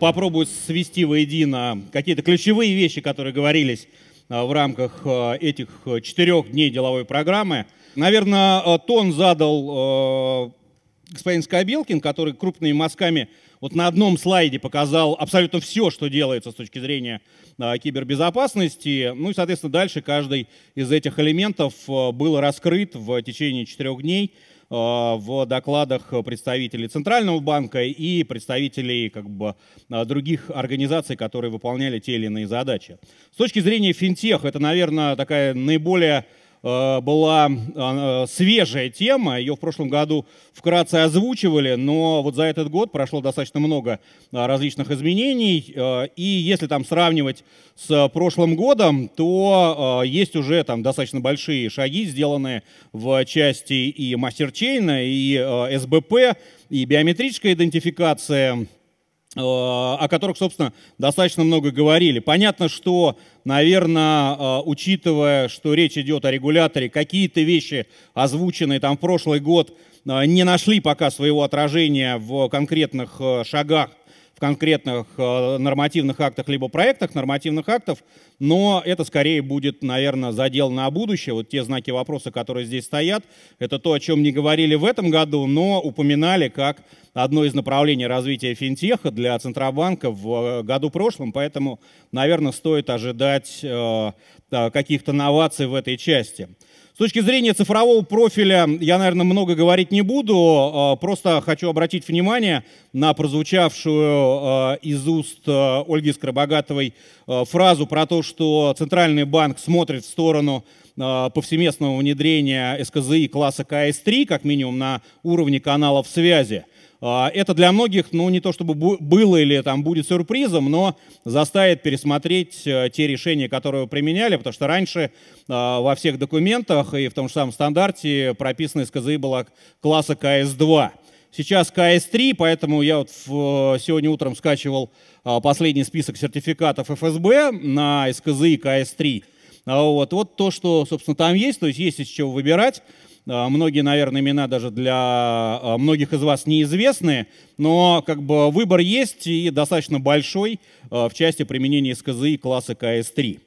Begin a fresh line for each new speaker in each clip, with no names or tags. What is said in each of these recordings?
попробую свести воедино какие-то ключевые вещи, которые говорились а, в рамках а, этих а, четырех дней деловой программы. Наверное, тон задал господин Скобелкин, который крупными мазками вот на одном слайде показал абсолютно все, что делается с точки зрения кибербезопасности. Ну и, соответственно, дальше каждый из этих элементов был раскрыт в течение четырех дней. А, в докладах представителей Центрального банка и представителей как бы, а, других организаций, которые выполняли те или иные задачи. С точки зрения финтех, это, наверное, такая наиболее Э, была э, свежая тема, ее в прошлом году вкратце озвучивали, но вот за этот год прошло достаточно много э, различных изменений, и если там сравнивать с прошлым годом, то есть уже там достаточно большие шаги, сделанные в части и мастерчейна, и СБП, и биометрическая идентификация, Э, о которых, собственно, достаточно много говорили. Понятно, что, наверное, э, учитывая, что речь идет о регуляторе, какие-то вещи, озвученные там в прошлый год, э, не нашли пока своего отражения в конкретных шагах конкретных э, нормативных актах, либо проектах нормативных актов, но это скорее будет, наверное, задел на будущее. Вот те знаки вопроса, которые здесь стоят, это то, о чем не говорили в этом году, но упоминали как одно из направлений развития финтеха для Центробанка в э, году прошлом, поэтому, наверное, стоит ожидать э, каких-то новаций в этой части. С точки зрения цифрового профиля я, наверное, много говорить не буду, а, просто хочу обратить внимание на прозвучавшую а, из уст а, Ольги Скоробогатовой фразу про то, что Центральный банк смотрит в сторону Э, повсеместного внедрения СКЗИ класса КС-3, как минимум на уровне каналов связи. Э, это для многих, ну, не то чтобы было или там будет сюрпризом, но заставит пересмотреть э, те решения, которые применяли, потому что раньше во всех документах и в том же самом стандарте прописано СКЗИ была класса КС-2 сейчас КС-3, поэтому я вот сегодня утром скачивал последний список сертификатов ФСБ на СКЗИ КС-3. А вот, вот то, что, собственно, там есть, то есть есть из чего выбирать. А, многие, наверное, имена даже для а, многих из вас неизвестны, но как бы выбор есть и достаточно большой в части применения СКЗИ класса КС-3.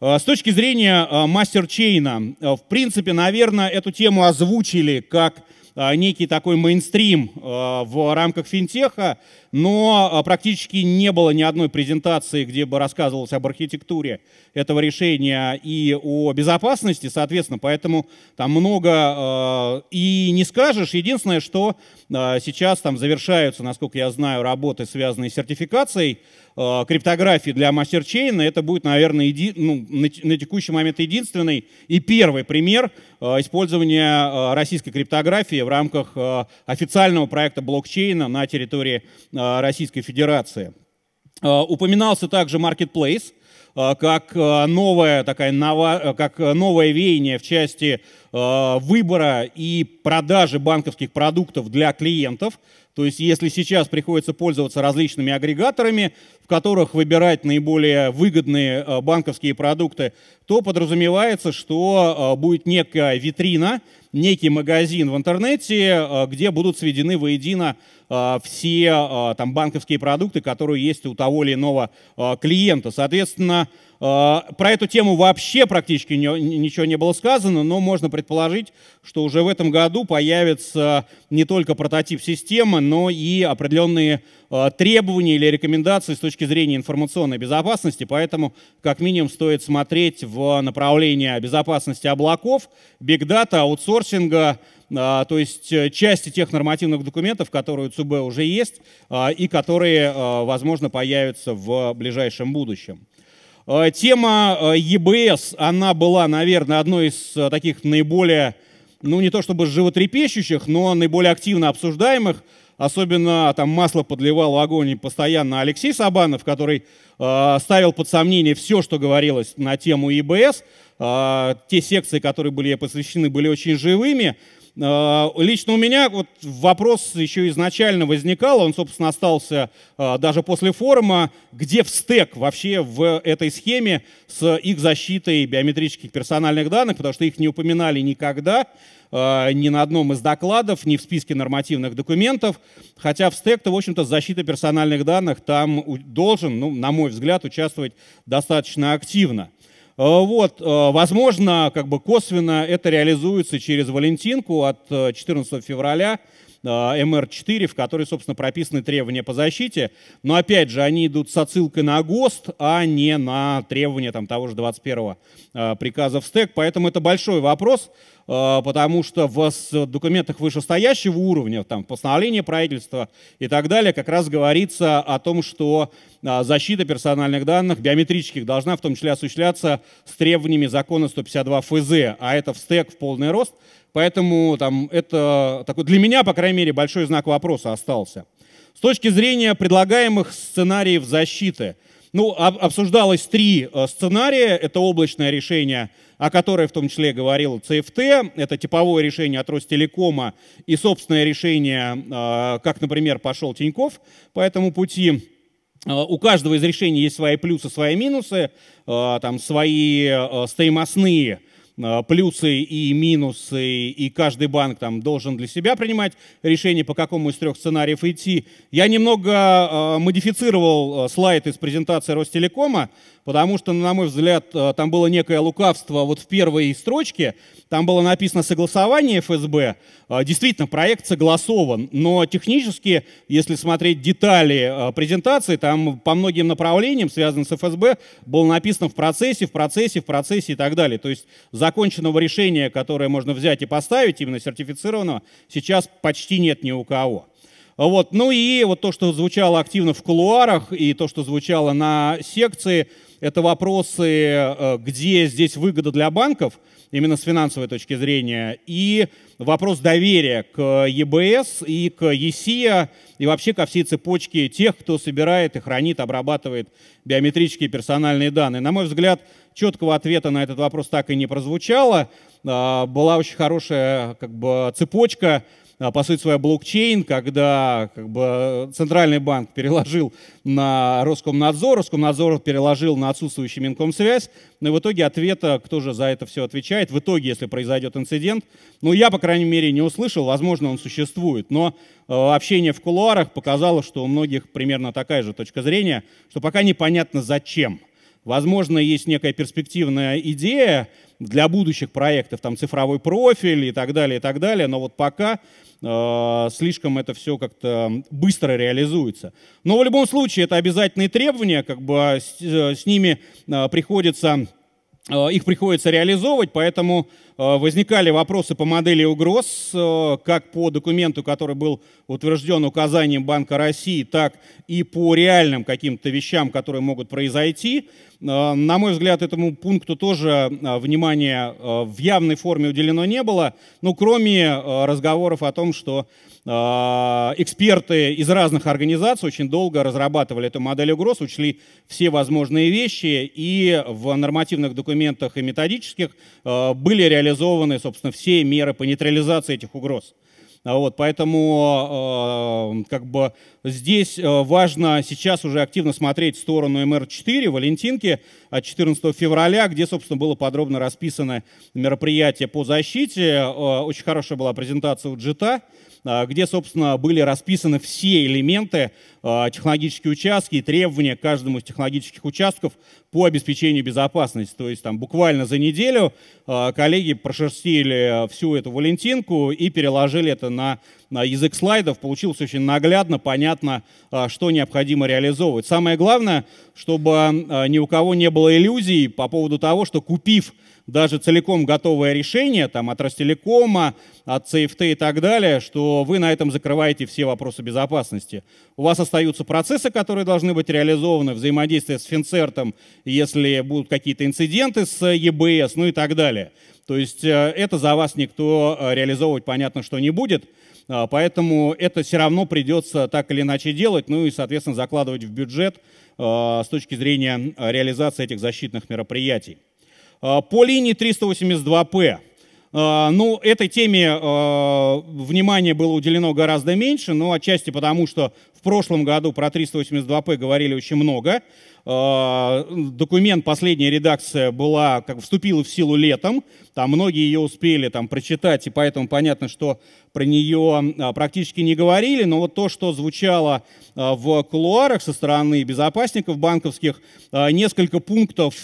С точки зрения мастер-чейна, в принципе, наверное, эту тему озвучили как Э, некий такой мейнстрим э, в рамках финтеха, но э, практически не было ни одной презентации, где бы рассказывалось об архитектуре этого решения и о безопасности, соответственно, поэтому там много и не скажешь. Единственное, что сейчас там завершаются, насколько я знаю, работы, связанные с сертификацией, Э, криптографии для MasterChain. Это будет, наверное, еди, ну, на, на текущий момент единственный и первый пример э, использования э, российской криптографии в рамках официального проекта блокчейна на территории Российской Федерации. Упоминался также Marketplace как новая такая, нова, как новое веяние в части выбора и продажи банковских продуктов для клиентов – то есть если сейчас приходится пользоваться различными агрегаторами, в которых выбирать наиболее выгодные э, банковские продукты, то подразумевается, что э, будет некая витрина, некий магазин в интернете, э, где будут сведены воедино все там, банковские продукты, которые есть у того или иного клиента. Соответственно, а, про эту тему вообще практически ничего не было сказано, но можно предположить, что уже в этом году появится не только прототип системы, но и определенные а, требования или рекомендации с точки зрения информационной безопасности, поэтому как минимум стоит смотреть в направлении безопасности облаков, бигдата, аутсорсинга, а, то есть э, части тех нормативных документов, которые у ЦБ уже есть и которые, возможно, появятся в ближайшем будущем. Э, тема э, ЕБС, она была, наверное, одной из э, таких наиболее, ну не то чтобы животрепещущих, но наиболее активно обсуждаемых. Особенно а, там масло подливал в огонь постоянно Алексей Сабанов, который э, ставил под сомнение все, что говорилось на тему ЕБС. Э, те секции, которые были посвящены, были очень живыми. А, лично у меня вот вопрос еще изначально возникал, он, собственно, остался а, даже после форума, где в стек вообще в этой схеме с их защитой биометрических персональных данных, потому что их не упоминали никогда а, ни на одном из докладов, ни в списке нормативных документов, хотя в стек-то, в общем-то, защита персональных данных там должен, ну, на мой взгляд, участвовать достаточно активно. Э, вот, э, возможно, как бы косвенно это реализуется через Валентинку от 14 э, февраля МР-4, в которой, собственно, прописаны требования по защите. Но, опять же, они идут с отсылкой на ГОСТ, а не на требования там, того же 21-го приказа в СТЭК, Поэтому это большой вопрос. А, потому что в документах вышестоящего уровня, там, постановление правительства и так далее, как раз говорится о том, что а, защита персональных данных, биометрических, должна в том числе осуществляться с требованиями закона 152 ФЗ, а это в стек в полный рост, поэтому там, это такой, для меня, по крайней мере, большой знак вопроса остался. С точки зрения предлагаемых сценариев защиты, ну, обсуждалось три э, сценария. Это облачное решение – о которой в том числе говорил ЦФТ. Это типовое решение от Ростелекома и собственное решение, а, как, например, пошел Тиньков по этому пути. А, у каждого из решений есть свои плюсы, свои минусы, а, там, свои стоимостные а, плюсы и минусы, и каждый банк там должен для себя принимать решение, по какому из трех сценариев идти. Я немного а, модифицировал а, слайд из презентации Ростелекома, потому что, на мой взгляд, там было некое лукавство вот в первой строчке. Там было написано «согласование ФСБ». Действительно, проект согласован, но технически, если смотреть детали презентации, там по многим направлениям, связанным с ФСБ, было написано «в процессе, в процессе, в процессе» и так далее. То есть за законченного решения, которое можно взять и поставить, именно сертифицированного, сейчас почти нет ни у кого. Вот. Ну и вот то, что звучало активно в кулуарах и то, что звучало на секции, это вопросы, э, где здесь выгода для банков – именно с финансовой точки зрения, и вопрос доверия к ЕБС и к ЕСИА, и вообще ко всей цепочке тех, кто собирает и хранит, обрабатывает биометрические персональные данные. На мой взгляд, четкого ответа на этот вопрос так и не прозвучало. А, была очень хорошая как бы, цепочка а, по сути своя, блокчейн, когда как бы, Центральный банк переложил на Роскомнадзор, Роскомнадзор переложил на отсутствующий Минкомсвязь, но ну, в итоге ответа, кто же за это все отвечает, в итоге, если произойдет инцидент, ну, я, по крайней мере, не услышал, возможно, он существует, но э, общение в кулуарах показало, что у многих примерно такая же точка зрения, что пока непонятно зачем – Возможно, есть некая перспективная идея для будущих проектов, там цифровой профиль и так далее, и так далее, но вот пока э, слишком это все как-то быстро реализуется. Но в любом случае это обязательные требования, как бы а с, э, с ними э, приходится Э, их приходится реализовывать, поэтому э, возникали вопросы по модели угроз, э, как по документу, который был утвержден указанием Банка России, так и по реальным каким-то вещам, которые могут произойти. На мой взгляд, этому пункту тоже внимание в явной форме уделено не было, ну, кроме разговоров о том, что а, эксперты из разных организаций очень долго разрабатывали эту модель угроз, учли все возможные вещи, и в нормативных документах и методических а, были реализованы, собственно, все меры по нейтрализации этих угроз. А вот, поэтому как бы здесь важно сейчас уже активно смотреть в сторону МР4, Валентинки, от 14 февраля, где, собственно, было подробно расписано мероприятие по защите. Очень хорошая была презентация у Джита а, где, собственно, были расписаны все элементы, а, технологические участки и требования к каждому из технологических участков по обеспечению безопасности. То есть там буквально за неделю а, коллеги прошерстили всю эту Валентинку и переложили это на, на язык слайдов. Получилось очень наглядно, понятно, что необходимо реализовывать. Самое главное, чтобы ни у кого не было иллюзий по поводу того, что купив даже целиком готовое решение там, от Ростелекома, от ЦФТ и так далее, что вы на этом закрываете все вопросы безопасности. У вас остаются процессы, которые должны быть реализованы, взаимодействие с Финцертом, если будут какие-то инциденты с ЕБС, ну и так далее. То есть э, это за вас никто э, реализовывать, понятно, что не будет. А, поэтому это все равно придется так или иначе делать, ну и, соответственно, закладывать в бюджет а, с точки зрения э, реализации этих защитных мероприятий. А, по линии 382П. А, ну, этой теме а, внимания было уделено гораздо меньше, но отчасти потому, что в прошлом году про 382П говорили очень много. А, документ, последняя редакция была, как вступила в силу летом, там многие ее успели там, прочитать, и поэтому понятно, что про нее практически не говорили, но вот то, что звучало в кулуарах со стороны безопасников банковских, несколько пунктов,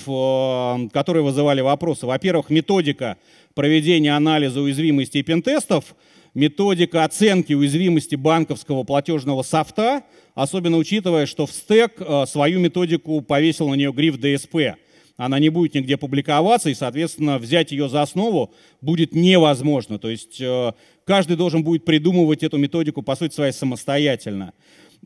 которые вызывали вопросы. Во-первых, методика проведения анализа уязвимости и пентестов, методика оценки уязвимости банковского платежного софта, особенно учитывая, что в стек э, свою методику повесил на нее гриф DSP. Она не будет нигде публиковаться, и, соответственно, взять ее за основу будет невозможно. То есть э, каждый должен будет придумывать эту методику, по сути своей, самостоятельно.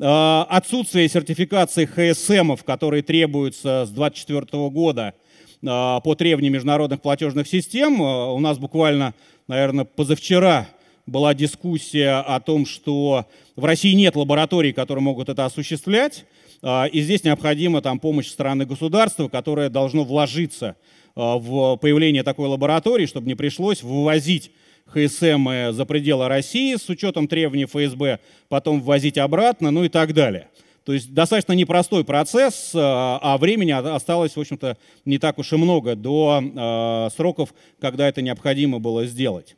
Э, отсутствие сертификации ХСМов, которые требуются с 2024 года – а, по требованиям международных платежных систем. А, у нас буквально, наверное, позавчера была дискуссия о том, что в России нет лабораторий, которые могут это осуществлять, а, и здесь необходима там, помощь страны государства, которое должно вложиться в появление такой лаборатории, чтобы не пришлось вывозить ХСМ за пределы России с учетом требований ФСБ, потом ввозить обратно, ну и так далее. То есть достаточно непростой процесс, э, а времени осталось, в общем-то, не так уж и много до э, сроков, когда это необходимо было сделать.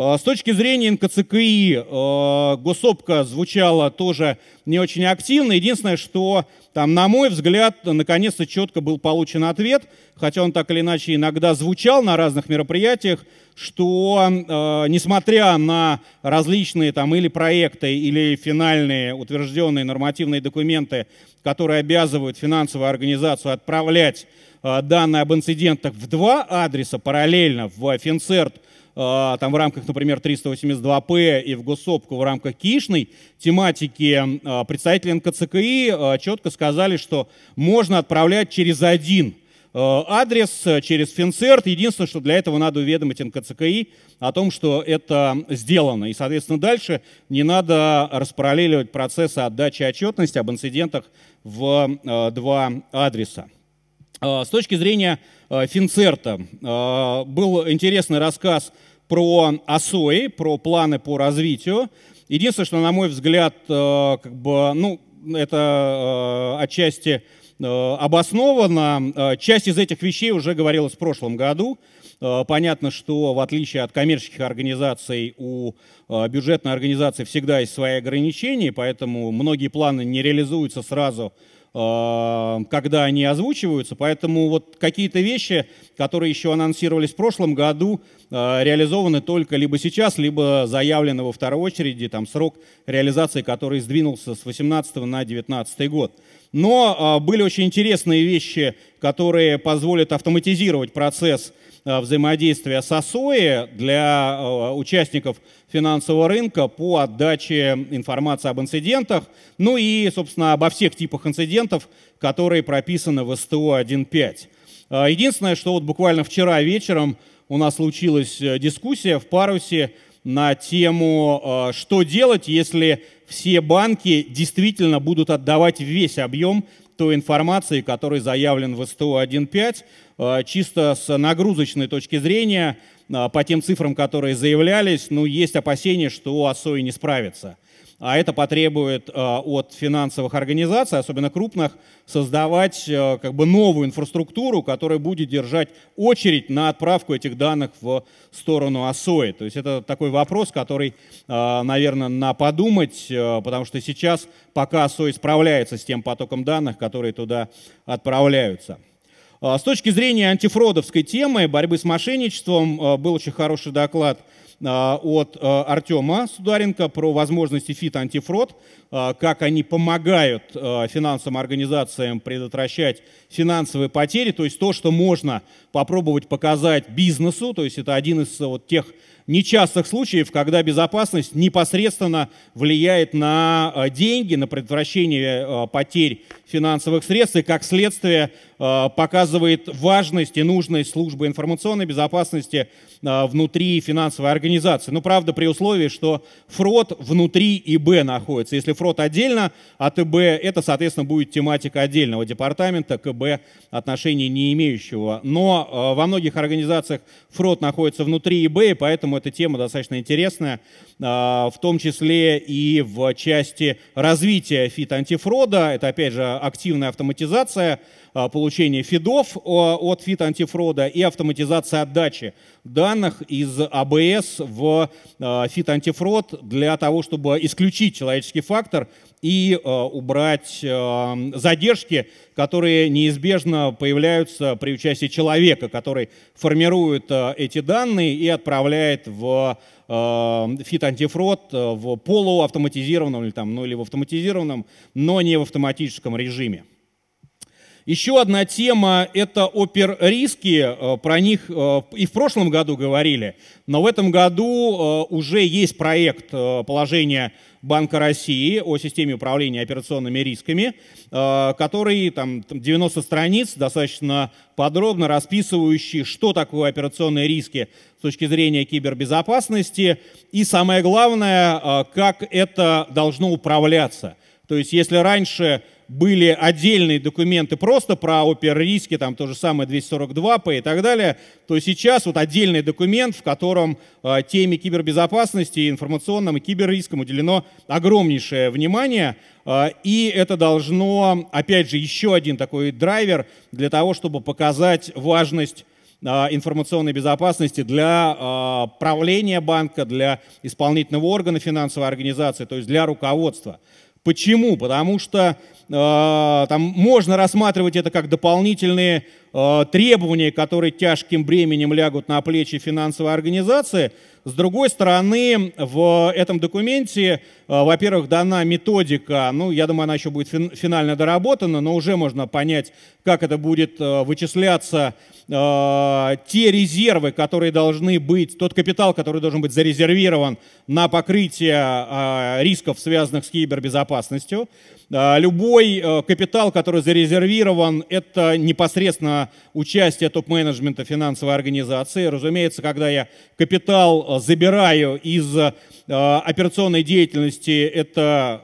А, с точки зрения НКЦКИ а, госопка звучала тоже не очень активно. Единственное, что, там, на мой взгляд, наконец-то четко был получен ответ, хотя он так или иначе иногда звучал на разных мероприятиях, что а, несмотря на различные там или проекты, или финальные утвержденные нормативные документы, которые обязывают финансовую организацию отправлять данные об инцидентах в два адреса параллельно в Финцерт – а, там в рамках, например, 382П и в Госсопку в рамках Кишной тематики а, представители НКЦКИ а, четко сказали, что можно отправлять через один адрес через Финцерт. Единственное, что для этого надо уведомить НКЦКИ о том, что это сделано. И, соответственно, дальше не надо распараллеливать процессы отдачи отчетности об инцидентах в два адреса. С точки зрения Финцерта был интересный рассказ про ОСОИ, про планы по развитию. Единственное, что, на мой взгляд, э, как бы, ну, это э, отчасти э, обосновано. Часть из этих вещей уже говорилась в прошлом году. Понятно, что в отличие от коммерческих организаций, у бюджетной организации всегда есть свои ограничения, поэтому многие планы не реализуются сразу Э, когда они озвучиваются. Поэтому вот какие-то вещи, которые еще анонсировались в прошлом году, э, реализованы только либо сейчас, либо заявлены во второй очереди, там срок реализации, который сдвинулся с 18 на 19 год. Но э, были очень интересные вещи, которые позволят автоматизировать процесс взаимодействия с АСОИ для участников финансового рынка по отдаче информации об инцидентах, ну и, собственно, обо всех типах инцидентов, которые прописаны в СТО 1.5. А, единственное, что вот буквально вчера вечером у нас случилась э, дискуссия в парусе на тему, а, что делать, если все банки действительно будут отдавать весь объем той информации, который заявлен в СТО 1.5. А, чисто с нагрузочной точки зрения а, по тем цифрам, которые заявлялись, ну, есть опасения, что ОСОИ не справится. А это потребует а, от финансовых организаций, особенно крупных, создавать а, как бы новую инфраструктуру, которая будет держать очередь на отправку этих данных в сторону ОСОИ. То есть это такой вопрос, который, наверное, на подумать, потому что сейчас пока ОСОИ справляется с тем потоком данных, которые туда отправляются. А, с точки зрения антифродовской темы, борьбы с мошенничеством, а, был очень хороший доклад а, от Артема Сударенко про возможности ФИТ антифрод, как они помогают финансовым организациям предотвращать финансовые потери, то есть то, что можно попробовать показать бизнесу, то есть это один из вот тех нечастых случаев, когда безопасность непосредственно влияет на э, деньги, на предотвращение э, потерь финансовых средств и, как следствие, э, показывает важность и нужность службы информационной безопасности внутри финансовой организации. Но, ну, правда, при условии, что фрод внутри ИБ находится. Если фрод отдельно от ИБ, это, соответственно, будет тематика отдельного департамента, КБ отношения не имеющего. Но во многих организациях фрод находится внутри ИБ, и поэтому эта тема достаточно интересная, а, в том числе и в части развития фит-антифрода. Это, опять же, активная автоматизация а, получения фидов а, от фитоантифрода и автоматизация отдачи данных из АБС в а, фитоантифрод для того, чтобы исключить человеческий фактор и убрать задержки, которые неизбежно появляются при участии человека, который формирует эти данные и отправляет в фитоантифрод в полуавтоматизированном или, там, ну, или в автоматизированном, но не в автоматическом режиме. Еще одна тема – это риски. Э, про них э, и в прошлом году говорили, но в этом году э, уже есть проект положения Банка России о системе управления операционными рисками, который там 90 страниц, достаточно подробно расписывающий, что такое операционные риски с точки зрения кибербезопасности и, самое главное, как это должно управляться. То есть если раньше были отдельные документы просто про опер риски, там то же самое 242П и так далее, то сейчас вот отдельный документ, в котором э, теме кибербезопасности, информационным и киберрискам уделено огромнейшее внимание, э, и это должно, опять же, еще один такой драйвер для того, чтобы показать важность э, информационной безопасности для э, правления банка, для исполнительного органа финансовой организации, то есть для руководства. Почему? Потому что э, там можно рассматривать это как дополнительные Э, требования, которые тяжким бременем лягут на плечи финансовой организации. С другой стороны, в этом документе, э, во-первых, дана методика, ну, я думаю, она еще будет финально доработана, но уже можно понять, как это будет э, вычисляться, те резервы, которые должны быть, тот капитал, который должен быть зарезервирован на покрытие рисков, связанных с кибербезопасностью. А, любой э, капитал, который зарезервирован, это непосредственно участие топ-менеджмента финансовой организации. Разумеется, когда я капитал э, забираю из э, операционной деятельности, это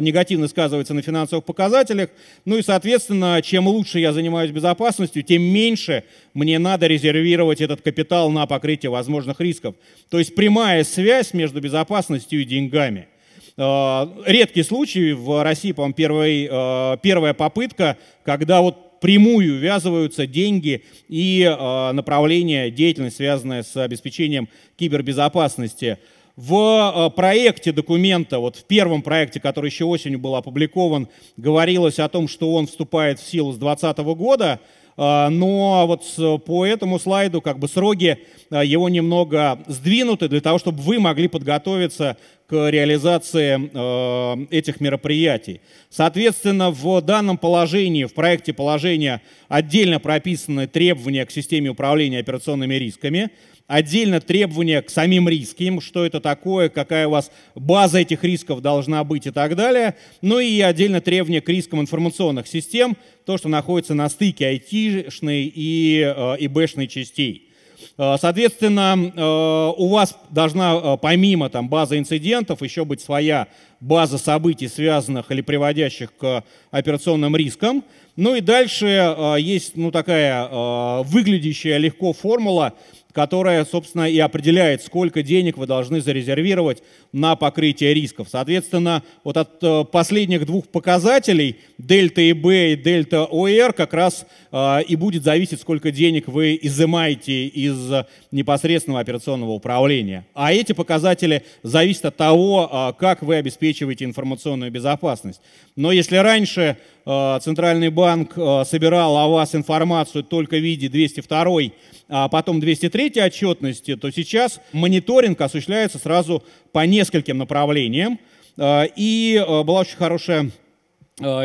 негативно сказывается на финансовых показателях. Ну и, соответственно, чем лучше я занимаюсь безопасностью, тем меньше мне надо резервировать этот капитал на покрытие возможных рисков. То есть прямая связь между безопасностью и деньгами – а, редкий случай в России, по-моему, первый, э, первая попытка, когда вот прямую ввязываются деньги и э, направление деятельности, связанное с обеспечением кибербезопасности. В э, проекте документа, вот в первом проекте, который еще осенью был опубликован, говорилось о том, что он вступает в силу с 2020 года. А, но вот по этому слайду как бы сроки а, его немного сдвинуты для того, чтобы вы могли подготовиться к реализации а, этих мероприятий. Соответственно, в данном положении, в проекте положения отдельно прописаны требования к системе управления операционными рисками – отдельно требования к самим рискам, что это такое, какая у вас база этих рисков должна быть и так далее. Ну и отдельно требования к рискам информационных систем, то, что находится на стыке IT-шной и э, ИБ-шной частей. Э, соответственно, э, у вас должна помимо там, базы инцидентов еще быть своя база событий, связанных или приводящих к операционным рискам. Ну и дальше есть ну, такая выглядящая легко формула – которая, собственно, и определяет, сколько денег вы должны зарезервировать на покрытие рисков. Соответственно, вот от э, последних двух показателей, дельта ИБ и дельта ОР, как раз э, и будет зависеть, сколько денег вы изымаете из э, непосредственного операционного управления. А эти показатели зависят от того, как вы обеспечиваете информационную безопасность. Но если раньше Э, Центральный банк э, собирал о вас информацию только в виде 202, а потом 203 отчетности, то сейчас мониторинг осуществляется сразу по нескольким направлениям. Э, и была очень хорошая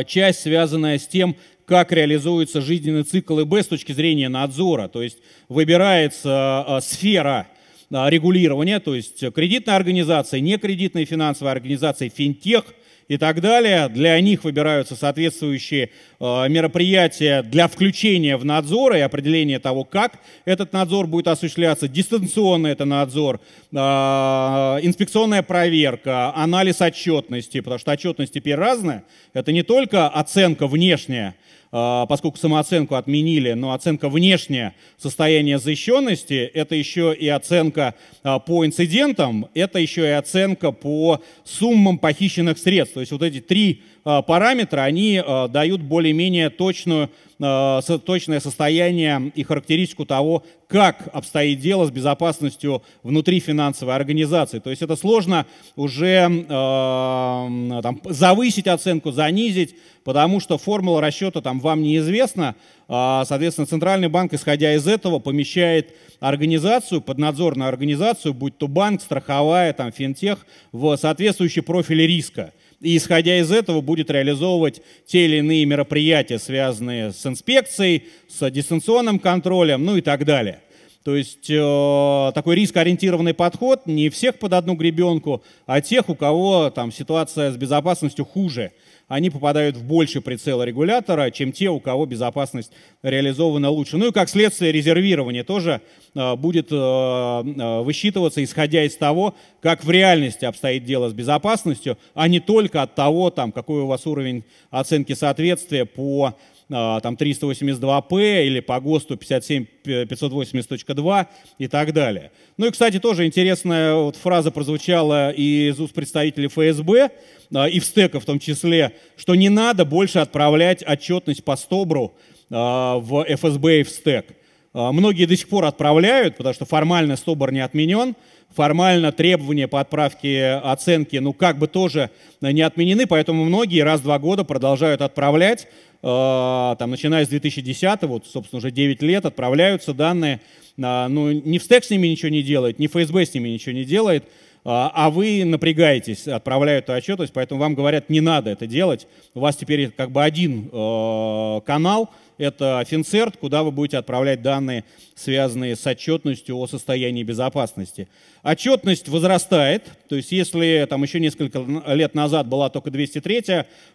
часть, связанная с тем, как реализуется жизненный цикл ИБ с точки зрения надзора. То есть выбирается сфера регулирования, то есть кредитная организация, некредитная финансовая организация, финтех – и так далее. Для них выбираются соответствующие э, мероприятия для включения в надзор и определения того, как этот надзор будет осуществляться. Дистанционный это надзор, э, инспекционная проверка, анализ отчетности, потому что отчетность теперь разная. Это не только оценка внешняя, а, поскольку самооценку отменили, но оценка внешняя состояния защищенности, это еще и оценка а, по инцидентам, это еще и оценка по суммам похищенных средств. То есть вот эти три Э, параметры, они э, дают более-менее точную, э, точное состояние и характеристику того, как обстоит дело с безопасностью внутри финансовой организации. То есть это сложно уже там, завысить оценку, занизить, потому что формула расчета там, вам неизвестна. А, соответственно, Центральный банк, исходя из этого, помещает организацию, поднадзорную организацию, будь то банк, страховая, там, финтех, в соответствующий профиль риска и исходя из этого будет реализовывать те или иные мероприятия, связанные с инспекцией, с дистанционным контролем, ну и так далее. То есть э, такой рискоориентированный подход не всех под одну гребенку, а тех, у кого там ситуация с безопасностью хуже. Они попадают в больше прицела регулятора, чем те, у кого безопасность реализована лучше. Ну и как следствие резервирование тоже э, будет э, э высчитываться, исходя из того, как в реальности обстоит дело с безопасностью, а не только от того, там, какой у вас уровень оценки соответствия по а, там 382p или по ГОСТу 57580.2 э, и так далее. Ну и, кстати, тоже интересная вот фраза прозвучала и из уст представителей ФСБ, а, и в стека в том числе, что не надо больше отправлять отчетность по СТОБРу а, в ФСБ и в стек. Многие до сих пор отправляют, потому что формально СТОБР не отменен, формально требования по отправке оценки, ну, как бы тоже не отменены, поэтому многие раз в два года продолжают отправлять, Э, там, начиная с 2010, вот, собственно, уже 9 лет отправляются данные, э, ну, ни в стек с ними ничего не делает, ни ФСБ с ними ничего не делает, э, а вы напрягаетесь, отправляют отчетность, поэтому вам говорят, не надо это делать. У вас теперь как бы один э, канал, это Финцерт, куда вы будете отправлять данные, связанные с отчетностью о состоянии безопасности. Отчетность возрастает, то есть если там еще несколько лет назад была только 203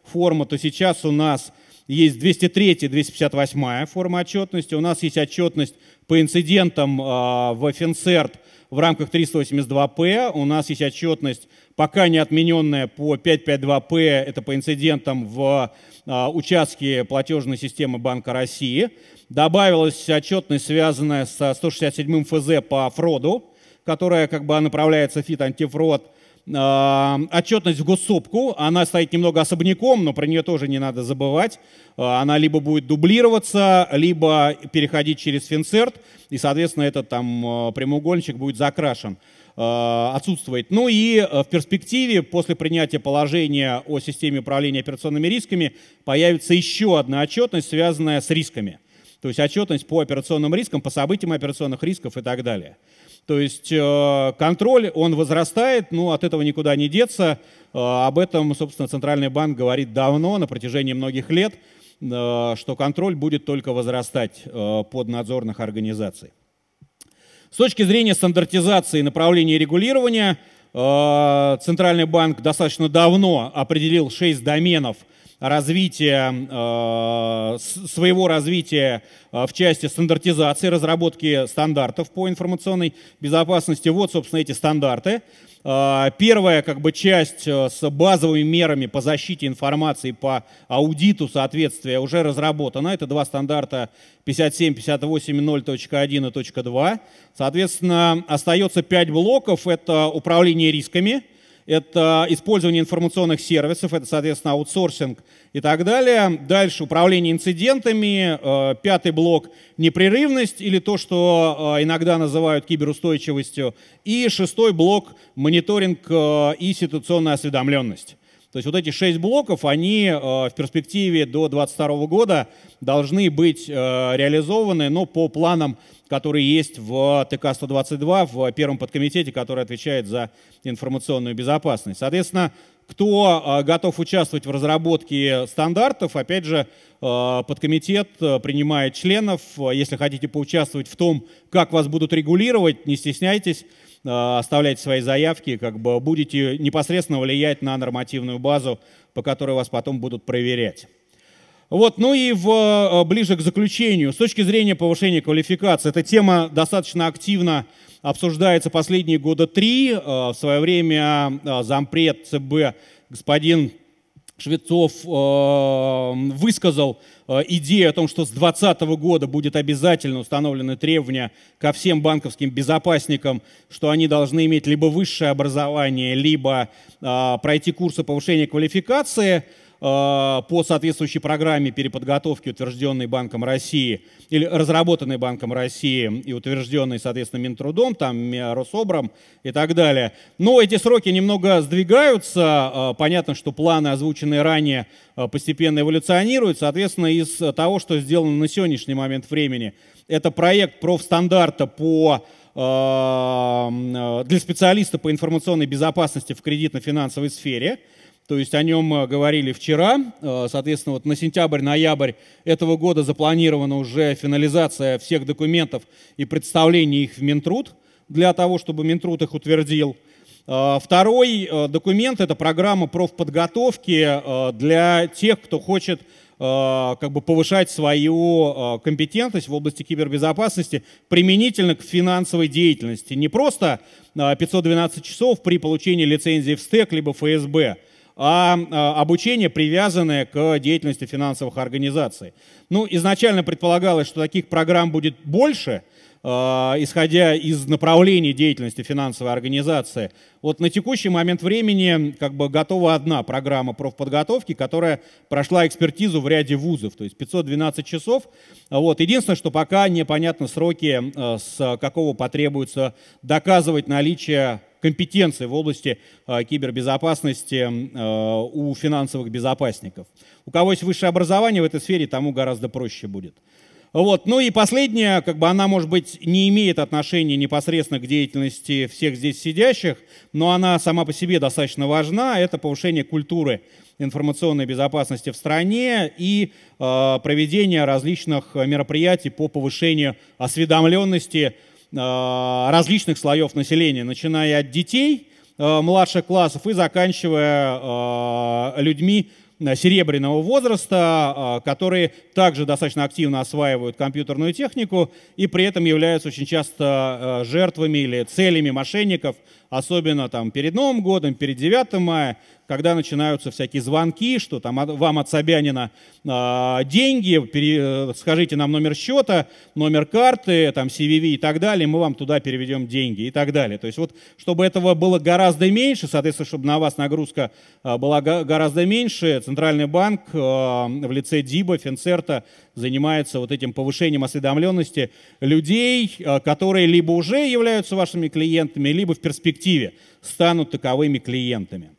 форма, то сейчас у нас есть 203-258 форма отчетности, у нас есть отчетность по инцидентам а, в Финцерт в рамках 382П, у нас есть отчетность, пока не отмененная по 552П, это по инцидентам в а, участке платежной системы Банка России. Добавилась отчетность, связанная со 167 ФЗ по фроду, которая как бы направляется в ФИТ-антифрод – а, отчетность в госсобку, она стоит немного особняком, но про нее тоже не надо забывать. А, она либо будет дублироваться, либо переходить через финцерт, и, соответственно, этот там а, прямоугольничек будет закрашен отсутствует. Ну и э, в перспективе, после принятия положения о системе управления операционными рисками, появится еще одна отчетность, связанная с рисками – то есть отчетность по операционным рискам, по событиям операционных рисков и так далее. То есть э, контроль, он возрастает, но ну, от этого никуда не деться. Э, об этом, собственно, Центральный банк говорит давно, на протяжении многих лет, э, что контроль будет только возрастать под надзорных организаций. С точки зрения стандартизации направления регулирования, Центральный банк достаточно давно определил 6 доменов – развития, э, своего развития э, в части стандартизации, разработки стандартов по информационной безопасности. Вот, собственно, эти стандарты. Э, первая как бы, часть с базовыми мерами по защите информации, по аудиту соответствия уже разработана. Это два стандарта 57, 58, 0.1 и .2. Соответственно, остается пять блоков. Это управление рисками – это использование информационных сервисов, это, соответственно, аутсорсинг и так далее. Дальше управление инцидентами, э, пятый блок — непрерывность или то, что э, иногда называют киберустойчивостью, и шестой блок — мониторинг э, и ситуационная осведомленность. То есть вот эти шесть блоков, они в перспективе до 2022 года должны быть реализованы но по планам который есть в ТК-122, в первом подкомитете, который отвечает за информационную безопасность. Соответственно, кто а, готов участвовать в разработке стандартов, опять же, а, подкомитет а, принимает членов. Если хотите поучаствовать в том, как вас будут регулировать, не стесняйтесь, оставляйте свои заявки, как бы будете непосредственно влиять на нормативную базу, по которой вас потом будут проверять. Вот, ну и в, э, ближе к заключению. С точки зрения повышения квалификации, эта тема достаточно активно обсуждается последние года три. Э, в свое время э, зампред ЦБ господин Швецов высказал идею о том, что с 2020 года будет обязательно установлены требования ко всем банковским безопасникам, что они должны иметь либо высшее образование, либо пройти курсы повышения квалификации – Э, по соответствующей программе переподготовки, утвержденной Банком России, или разработанной Банком России и утвержденной, соответственно, Минтрудом, там, Рособром и так далее. Но эти сроки немного сдвигаются. Э, понятно, что планы, озвученные ранее, э, постепенно эволюционируют. Соответственно, из того, что сделано на сегодняшний момент времени, это проект профстандарта по для специалиста по информационной безопасности в кредитно-финансовой сфере – то есть о нем э, говорили вчера. Э, соответственно, вот на сентябрь-ноябрь этого года запланирована уже финализация всех документов и представление их в Минтруд для того, чтобы Минтруд их утвердил. Э, второй документ – это программа профподготовки для тех, кто хочет как бы повышать свою компетентность в области кибербезопасности применительно к финансовой деятельности. Не просто 512 часов при получении лицензии в СТЭК либо ФСБ – а, а обучение, привязанное к деятельности финансовых организаций. Ну, изначально предполагалось, что таких программ будет больше – Э, исходя из направлений деятельности финансовой организации. Вот на текущий момент времени как бы готова одна программа профподготовки, которая прошла экспертизу в ряде вузов, то есть 512 часов. Вот. Единственное, что пока непонятны сроки, э, с какого потребуется доказывать наличие компетенции в области э, кибербезопасности у финансовых безопасников. У кого есть высшее образование в этой сфере, тому гораздо проще будет. Вот. Ну и последняя, как бы она, может быть, не имеет отношения непосредственно к деятельности всех здесь сидящих, но она сама по себе достаточно важна. Это повышение культуры информационной безопасности в стране и э, проведение различных мероприятий по повышению осведомленности э, различных слоев населения, начиная от детей э, младших классов и заканчивая э, людьми Э, серебряного возраста, э, которые также достаточно активно осваивают компьютерную технику и при этом являются очень часто э, жертвами или целями мошенников, особенно там перед Новым годом, перед 9 мая, когда начинаются всякие звонки, что там вам от Собянина а, деньги, э, скажите нам номер счета, номер карты, там CVV и так далее, мы вам туда переведем деньги и так далее. То есть вот, чтобы этого было гораздо меньше, соответственно, чтобы на вас нагрузка а, была гораздо меньше, Центральный банк а, в лице ДИБа, Финцерта занимается вот этим повышением осведомленности людей, которые либо уже являются вашими клиентами, либо в перспективе станут таковыми клиентами.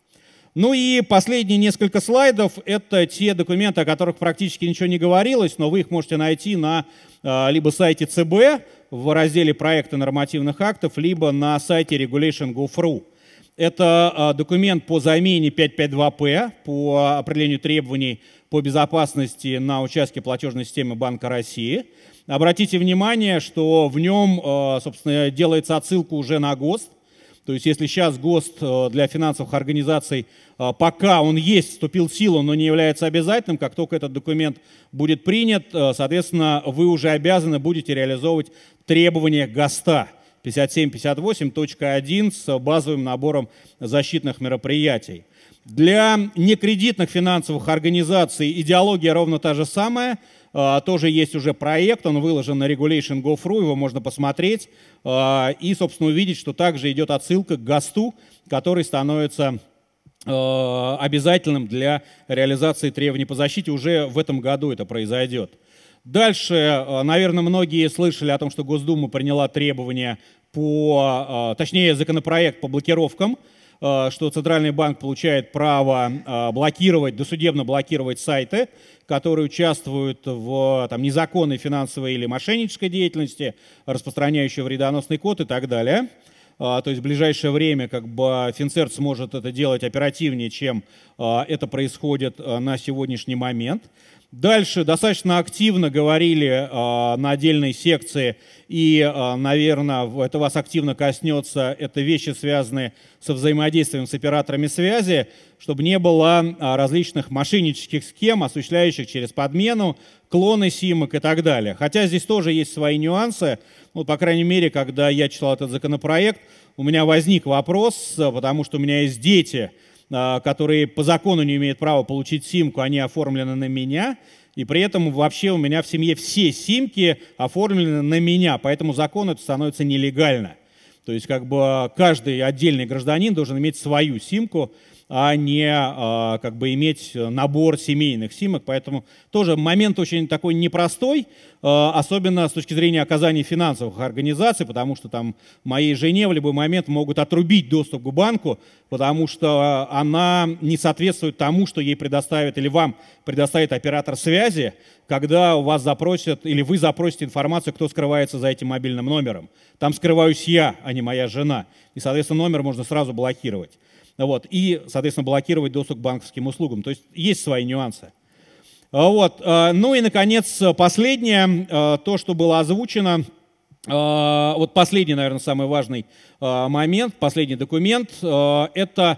Ну и последние несколько слайдов – это те документы, о которых практически ничего не говорилось, но вы их можете найти на а, либо сайте ЦБ в разделе «Проекты нормативных актов», либо на сайте regulation.gov.ru. Это а, документ по замене 552П, по определению требований по безопасности на участке платежной системы Банка России. Обратите внимание, что в нем, а, собственно, делается отсылка уже на ГОСТ, то есть если сейчас ГОСТ э, для финансовых организаций, э, пока он есть, вступил в силу, но не является обязательным, как только этот документ будет принят, э, соответственно, вы уже обязаны будете реализовывать требования ГОСТа. 5758.1 с базовым набором защитных мероприятий. Для некредитных финансовых организаций идеология ровно та же самая – а, тоже есть уже проект, он выложен на Regulation Go.ru, его можно посмотреть а, и, собственно, увидеть, что также идет отсылка к ГАСТу, который становится а, обязательным для реализации требований по защите. Уже в этом году это произойдет. Дальше, наверное, многие слышали о том, что Госдума приняла требования по, точнее, законопроект по блокировкам, что Центральный банк получает право блокировать, досудебно блокировать сайты, которые участвуют в там, незаконной финансовой или мошеннической деятельности, распространяющей вредоносный код и так далее. А, то есть в ближайшее время как бы Финцерт сможет это делать оперативнее, чем а, это происходит а, на сегодняшний момент. Дальше достаточно активно говорили э, на отдельной секции, и, э, наверное, это вас активно коснется, это вещи, связанные со взаимодействием с операторами связи, чтобы не было э, различных мошеннических схем, осуществляющих через подмену, клоны симок и так далее. Хотя здесь тоже есть свои нюансы, ну, по крайней мере, когда я читал этот законопроект, у меня возник вопрос, э, потому что у меня есть дети – Э, которые по закону не имеют права получить симку, они оформлены на меня, и при этом вообще у меня в семье все симки оформлены на меня, поэтому закон это становится нелегально. То есть как бы каждый отдельный гражданин должен иметь свою симку, а не а, как бы иметь набор семейных симок. Поэтому тоже момент очень такой непростой, а, особенно с точки зрения оказания финансовых организаций, потому что там моей жене в любой момент могут отрубить доступ к банку, потому что она не соответствует тому, что ей предоставит или вам предоставит оператор связи, когда у вас запросят или вы запросите информацию, кто скрывается за этим мобильным номером. Там скрываюсь я, а не моя жена. И, соответственно, номер можно сразу блокировать. Вот, и, соответственно, блокировать доступ к банковским услугам. То есть есть свои нюансы. А вот. Э, ну и, наконец, последнее, э, то, что было озвучено, э, вот последний, наверное, самый важный момент, последний документ, это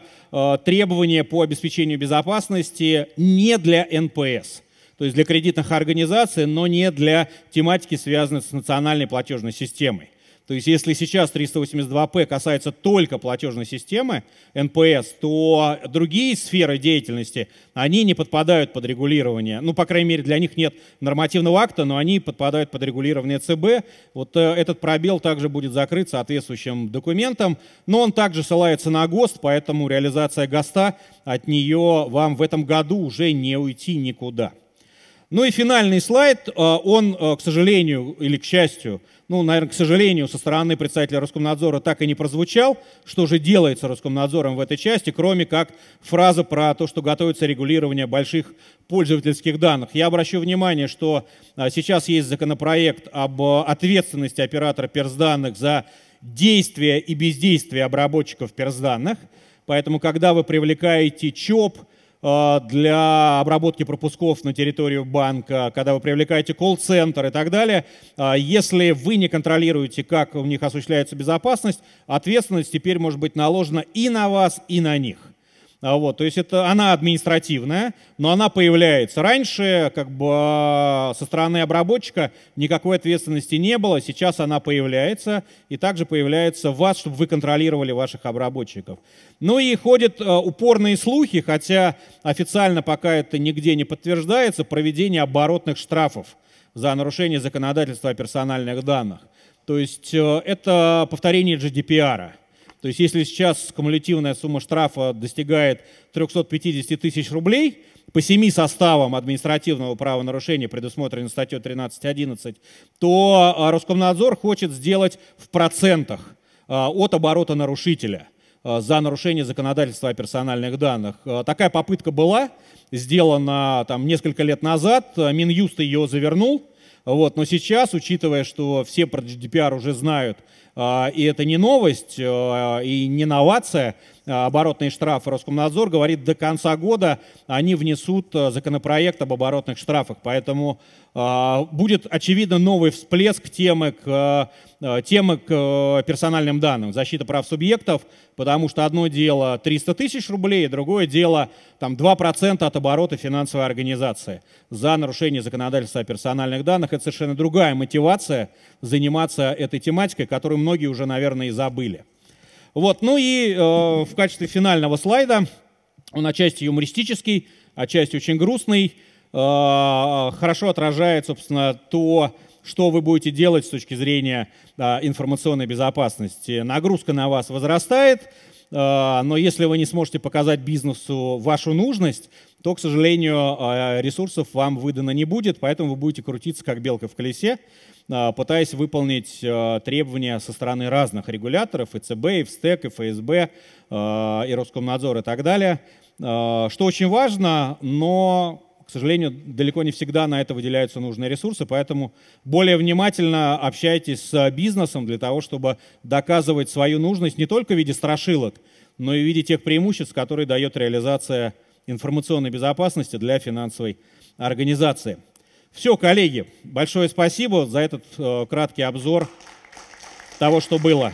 требования по обеспечению безопасности не для НПС, то есть для кредитных организаций, но не для тематики, связанной с национальной платежной системой. То есть если сейчас 382 п касается только платежной системы НПС, то другие сферы деятельности, они не подпадают под регулирование. Ну, по крайней мере, для них нет нормативного акта, но они подпадают под регулирование ЦБ. Вот э, этот пробел также будет закрыт соответствующим документом, но он также ссылается на ГОСТ, поэтому реализация ГОСТа от нее вам в этом году уже не уйти никуда. Ну и финальный слайд, э, он, э, к сожалению или к счастью, ну, наверное, к сожалению, со стороны представителя Роскомнадзора так и не прозвучал, что же делается Роскомнадзором в этой части, кроме как фраза про то, что готовится регулирование больших пользовательских данных. Я обращу внимание, что э, сейчас есть законопроект об ответственности оператора персданных за действия и бездействие обработчиков персданных. Поэтому, когда вы привлекаете ЧОП, Э, для обработки пропусков на территорию банка, когда вы привлекаете колл-центр и так далее. Э, если вы не контролируете, как у них осуществляется безопасность, ответственность теперь может быть наложена и на вас, и на них. А, вот, то есть это, она административная, но она появляется. Раньше как бы, а, со стороны обработчика никакой ответственности не было, сейчас она появляется, и также появляется в вас, чтобы вы контролировали ваших обработчиков. Ну и ходят а, упорные слухи, хотя официально пока это нигде не подтверждается, проведение оборотных штрафов за нарушение законодательства о персональных данных. То есть э, это повторение GDPR. -а. То есть если сейчас кумулятивная сумма штрафа достигает 350 тысяч рублей, по семи составам административного правонарушения, предусмотрено статьей 13.11, то а, Роскомнадзор хочет сделать в процентах а, от оборота нарушителя а, за нарушение законодательства о персональных данных. Такая попытка была сделана там, несколько лет назад, Минюст ее завернул, вот, но сейчас, учитывая, что все про GDPR уже знают, а, и это не новость а, и не новация, а, оборотные штрафы Роскомнадзор говорит, до конца года они внесут законопроект об оборотных штрафах. Поэтому будет, очевидно, новый всплеск темы к Э, темы к э, персональным данным, защита прав субъектов, потому что одно дело 300 тысяч рублей, другое дело там 2% от оборота финансовой организации за нарушение законодательства о персональных данных. Это совершенно другая мотивация заниматься этой тематикой, которую многие уже, наверное, и забыли. Вот, ну и э, в качестве финального слайда, он отчасти юмористический, отчасти очень грустный, э, хорошо отражает, собственно, то, что вы будете делать с точки зрения а, информационной безопасности. Нагрузка на вас возрастает, а, но если вы не сможете показать бизнесу вашу нужность, то, к сожалению, а, ресурсов вам выдано не будет, поэтому вы будете крутиться как белка в колесе, пытаясь выполнить требования со стороны разных регуляторов, и ЦБ, и ВСТЭК, и ФСБ, и Роскомнадзор и так далее, что очень важно, но к сожалению, далеко не всегда на это выделяются нужные ресурсы, поэтому более внимательно общайтесь с бизнесом для того, чтобы доказывать свою нужность не только в виде страшилок, но и в виде тех преимуществ, которые дает реализация информационной безопасности для финансовой организации. Все, коллеги, большое спасибо за этот э, краткий обзор того, что было.